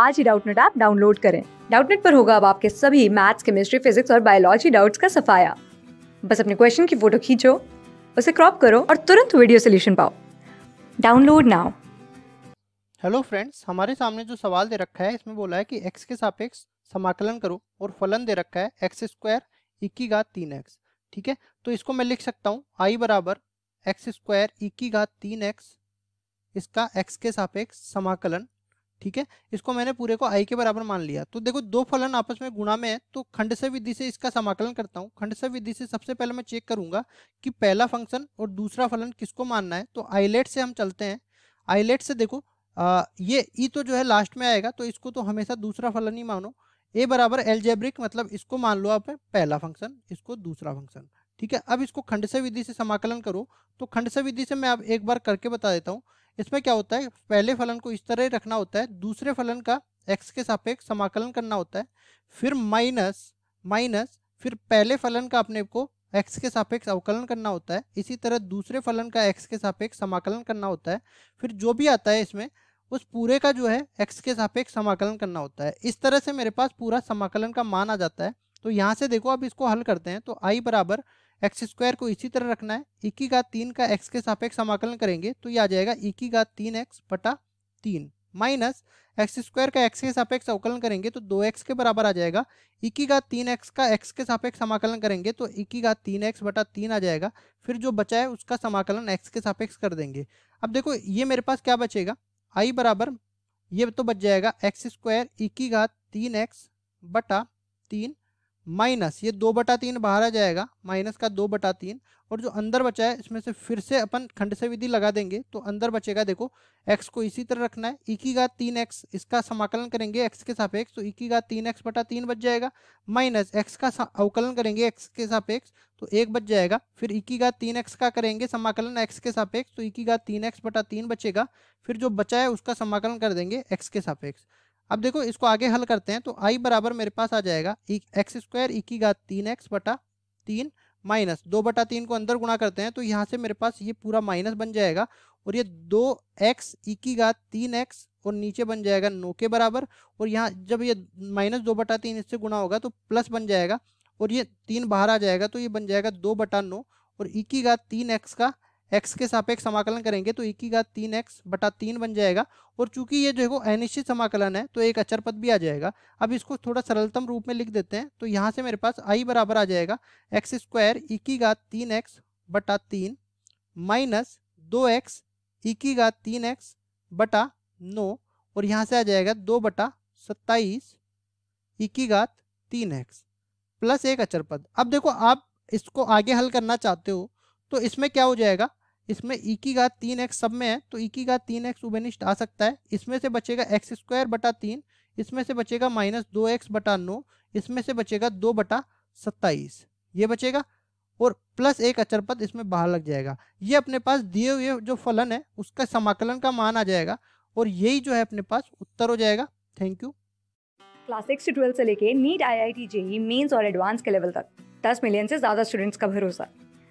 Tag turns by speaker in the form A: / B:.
A: आज ही Doubtnut app download करें डाउटनेट पर होगा अब आपके सभी मैथ्स केमिस्ट्री फिजिक्स और बायोलॉजी डाउट्स का सफाया बस अपने क्वेश्चन की फोटो खींचो उसे क्रॉप करो और तुरंत वीडियो सोल्यूशन पाओ डाउनलोड नाउ हेलो फ्रेंड्स हमारे सामने जो सवाल दे रखा है इसमें बोला है कि एक्स के सापेक्ष समाकलन करो और फलन दे रखा है एक्स स्क्वायर इक्की घात तीन एक्स ठीक है तो इसको मैं लिख सकता हूँ आई बराबर एक्स स्क्वायर इक्की घात तीन एक्स इसका एक्स के सापेक्ष समाकलन ठीक है इसको मैंने पूरे को आई के बराबर मान लिया तो देखो दो फलन आपस में गुणा में है तो खंड से विधि से इसका समाकलन करता हूँ खंड से विधि से सबसे पहले मैं चेक करूंगा कि पहला फंक्शन और दूसरा फलन किसको मानना है तो आईलेट से हम चलते हैं आईलेट से देखो आ, ये ई e तो जो है लास्ट में आएगा तो इसको तो हमेशा दूसरा फलन ही मानो ए बराबर एलजेब्रिक मतलब इसको मान लो आप पहला फंक्शन इसको दूसरा फंक्शन ठीक है अब इसको खंड से विधि से समाकलन करो तो खंड से विधि से मैं आप एक बार करके बता देता हूँ इसमें क्या होता है पहले फलन को इस तरह ही रखना होता है दूसरे फलन का एक्स के सापेक्ष समाकलन करना होता है फिर माइनस माइनस फिर पहले फलन का अपने को एक्स के सापेक्ष अवकलन करना होता है इसी तरह दूसरे फलन का एक्स के सापेक्ष समाकलन करना होता है फिर जो भी आता है इसमें उस पूरे का जो है एक्स के सापेक्ष समाकलन करना होता है इस तरह से मेरे पास पूरा समाकलन का मान आ जाता है तो यहाँ से देखो अब इसको हल करते हैं तो आई बराबर एक्स स्क्वायर को इसी तरह रखना है इक्की घात तीन का एक्स के सापेक्ष समाकलन करेंगे तो ये आ जाएगा इक्की घात तीन एक्स बटा तीन माइनस एक्स स्क्वायर का एक्स के सापेक्ष अवकलन करेंगे तो दो एक्स के बराबर आ जाएगा इक्की घात तीन एक्स का एक्स के सापेक्ष समाकलन करेंगे तो इक्की घात तीन एक्स बटा तीन आ जाएगा फिर जो बचा है उसका समाकलन एक्स के सापेक्ष कर देंगे अब देखो ये मेरे पास क्या बचेगा आई बराबर ये तो बच जाएगा एक्स स्क्वायर इक्की घात तीन एक्स बटा तीन माइनस ये दो बटा तीन बाहर आ जाएगा माइनस का दो बटा तीन और जो अंदर बचा है इसमें से फिर से अपन खंड से विधि लगा देंगे तो अंदर बचेगा देखो एक्स को इसी तरह रखना है इक्की e घात तीन एक्स इसका समाकलन करेंगे एक्स के सापेक्ष तो इक्की e घात तीन एक्स बटा तीन बच जाएगा माइनस एक्स का अवकलन करेंगे एक्स के सापेक्ष तो एक बच जाएगा फिर इक्की e घात तीन एक्स का करेंगे समाकलन एक्स के सापेक्ष तो इक्की घात तीन एक्स बटा तीन बचेगा फिर जो बचा है उसका समाकलन कर देंगे एक्स के सापेक्ष अब देखो इसको आगे हल करते हैं तो आई बराबर मेरे पास आ जाएगा एक्स स्क्वायर एक ही घात तीन एक्स बटा तीन माइनस दो बटा तीन को अंदर गुणा करते हैं तो यहाँ से मेरे पास ये पूरा माइनस बन जाएगा और ये दो एक्स e एक ही घात तीन एक्स और नीचे बन जाएगा नौ के बराबर और यहाँ जब ये माइनस दो बटा तीन इससे गुणा होगा तो प्लस बन जाएगा और ये तीन बाहर आ जाएगा तो ये बन जाएगा दो बटा नौ और ही e घात तीन एक्स का एक्स के सापेक्ष समाकलन करेंगे तो एक ही घात तीन एक्स बटा तीन बन जाएगा और चूंकि ये जो है अनिश्चित समाकलन है तो एक अचर पद भी आ जाएगा अब इसको थोड़ा सरलतम रूप में लिख देते हैं तो यहाँ से मेरे पास आई बराबर आ जाएगा एक्स स्क्वायर इक्की घात तीन एक्स बटा तीन माइनस दो एक्स इक्की घात तीन एक्स बटा नो और यहाँ से आ जाएगा दो बटा सत्ताईस इक्की घात तीन एक्स प्लस एक अचर पद अब देखो आप इसको आगे हल करना चाहते हो तो इसमें क्या हो जाएगा इसमें ई e की घात तीन एक्स सब में है तो ई e की घात तीन एक्स उबेनिस्ट आ सकता है इसमें से बचेगा एक्स स्क्वायर बटा तीन इसमें से बचेगा माइनस दो एक्स बटा नौ इसमें से बचेगा दो बटा सत्ताईस ये बचेगा और प्लस एक अचर पद इसमें बाहर लग जाएगा ये अपने पास दिए हुए जो फलन है उसका समाकलन का मान आ जाएगा और यही जो है अपने पास उत्तर हो जाएगा थैंक यू क्लास सिक्स से ट्वेल्थ से लेके NEET I I T JEE mains और एडवांस के लेवल तक दस मिलियन से ज़्यादा स्टूडेंट्स का भरोसा